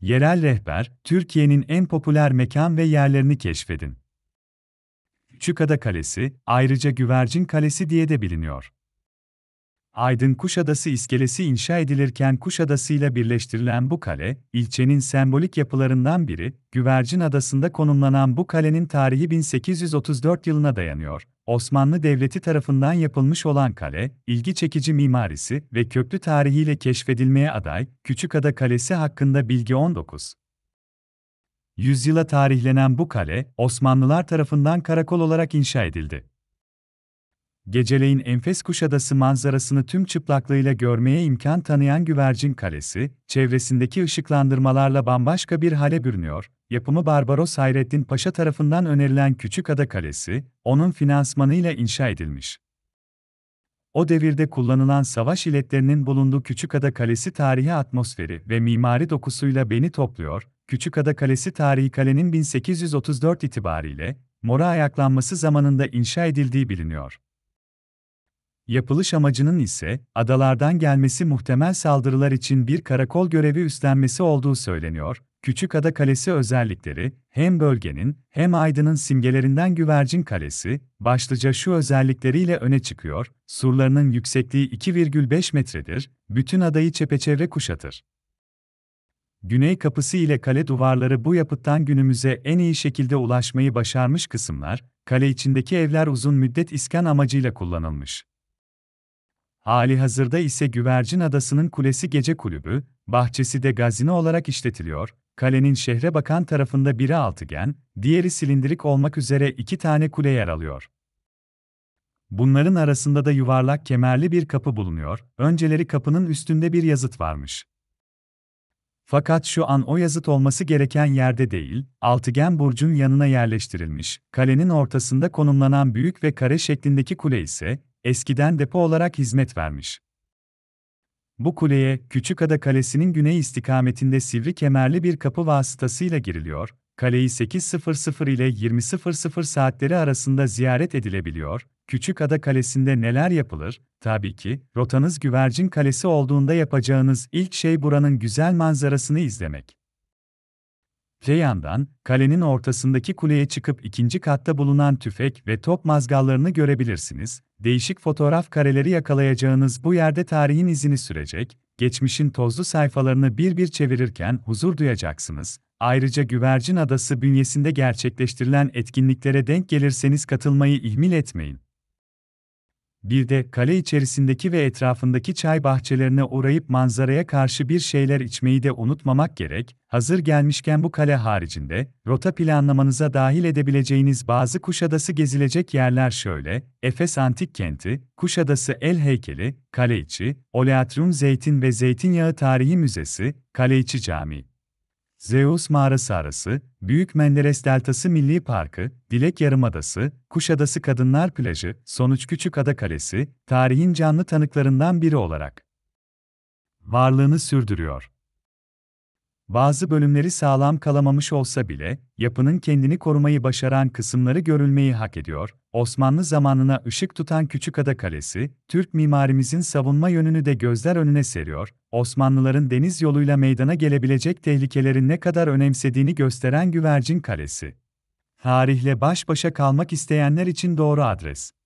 Yerel Rehber, Türkiye'nin en popüler mekan ve yerlerini keşfedin. Küçükada Kalesi, ayrıca Güvercin Kalesi diye de biliniyor. Aydın Kuşadası iskelesi inşa edilirken Kuşadası ile birleştirilen bu kale, ilçenin sembolik yapılarından biri, Güvercin Adası'nda konumlanan bu kalenin tarihi 1834 yılına dayanıyor. Osmanlı Devleti tarafından yapılmış olan kale, ilgi çekici mimarisi ve köklü tarihiyle keşfedilmeye aday, Küçükada Kalesi hakkında bilgi 19. Yüzyıla tarihlenen bu kale, Osmanlılar tarafından karakol olarak inşa edildi geceleyin enfes Kuşadası manzarasını tüm çıplaklığıyla görmeye imkan tanıyan Güvercin Kalesi, çevresindeki ışıklandırmalarla bambaşka bir hale bürünüyor. Yapımı Barbaros Hayrettin Paşa tarafından önerilen küçük ada Kalesi, onun finansmanıyla inşa edilmiş. O devirde kullanılan savaş iletlerinin bulunduğu küçük ada Kalesi tarihi atmosferi ve mimari dokusuyla beni topluyor. Küçük ada Kalesi tarihi kalenin 1834 itibariyle Mora ayaklanması zamanında inşa edildiği biliniyor. Yapılış amacının ise, adalardan gelmesi muhtemel saldırılar için bir karakol görevi üstlenmesi olduğu söyleniyor. Küçük Ada Kalesi özellikleri, hem bölgenin hem Aydın'ın simgelerinden Güvercin Kalesi, başlıca şu özellikleriyle öne çıkıyor, surlarının yüksekliği 2,5 metredir, bütün adayı çepeçevre kuşatır. Güney kapısı ile kale duvarları bu yapıttan günümüze en iyi şekilde ulaşmayı başarmış kısımlar, kale içindeki evler uzun müddet iskan amacıyla kullanılmış. Hali hazırda ise Güvercin Adası'nın kulesi gece kulübü, bahçesi de gazino olarak işletiliyor, kalenin şehre bakan tarafında biri altıgen, diğeri silindirik olmak üzere iki tane kule yer alıyor. Bunların arasında da yuvarlak kemerli bir kapı bulunuyor, önceleri kapının üstünde bir yazıt varmış. Fakat şu an o yazıt olması gereken yerde değil, altıgen burcun yanına yerleştirilmiş, kalenin ortasında konumlanan büyük ve kare şeklindeki kule ise, eskiden depo olarak hizmet vermiş. Bu kuleye, Küçükada Kalesi'nin güney istikametinde sivri kemerli bir kapı vasıtasıyla giriliyor, kaleyi 8.00 ile 20.00 saatleri arasında ziyaret edilebiliyor, Küçükada Kalesi'nde neler yapılır? Tabii ki, rotanız Güvercin Kalesi olduğunda yapacağınız ilk şey buranın güzel manzarasını izlemek. Te yandan, kalenin ortasındaki kuleye çıkıp ikinci katta bulunan tüfek ve top mazgallarını görebilirsiniz, değişik fotoğraf kareleri yakalayacağınız bu yerde tarihin izini sürecek, geçmişin tozlu sayfalarını bir bir çevirirken huzur duyacaksınız. Ayrıca Güvercin Adası bünyesinde gerçekleştirilen etkinliklere denk gelirseniz katılmayı ihmal etmeyin bir de kale içerisindeki ve etrafındaki çay bahçelerine uğrayıp manzaraya karşı bir şeyler içmeyi de unutmamak gerek, hazır gelmişken bu kale haricinde, rota planlamanıza dahil edebileceğiniz bazı Kuşadası gezilecek yerler şöyle, Efes Antik Kenti, Kuşadası El Heykeli, Kale İçi, Oleatrum Zeytin ve Zeytinyağı Tarihi Müzesi, Kale İçi Camii. Zeus Mağarası Arası, Büyük Menderes Deltası Milli Parkı, Dilek Yarımadası, Kuşadası Kadınlar Plajı, Sonuç Küçük Ada Kalesi, tarihin canlı tanıklarından biri olarak varlığını sürdürüyor. Bazı bölümleri sağlam kalamamış olsa bile, yapının kendini korumayı başaran kısımları görülmeyi hak ediyor. Osmanlı zamanına ışık tutan Küçükada Kalesi, Türk mimarimizin savunma yönünü de gözler önüne seriyor. Osmanlıların deniz yoluyla meydana gelebilecek tehlikelerin ne kadar önemsediğini gösteren Güvercin Kalesi. Tarihle baş başa kalmak isteyenler için doğru adres.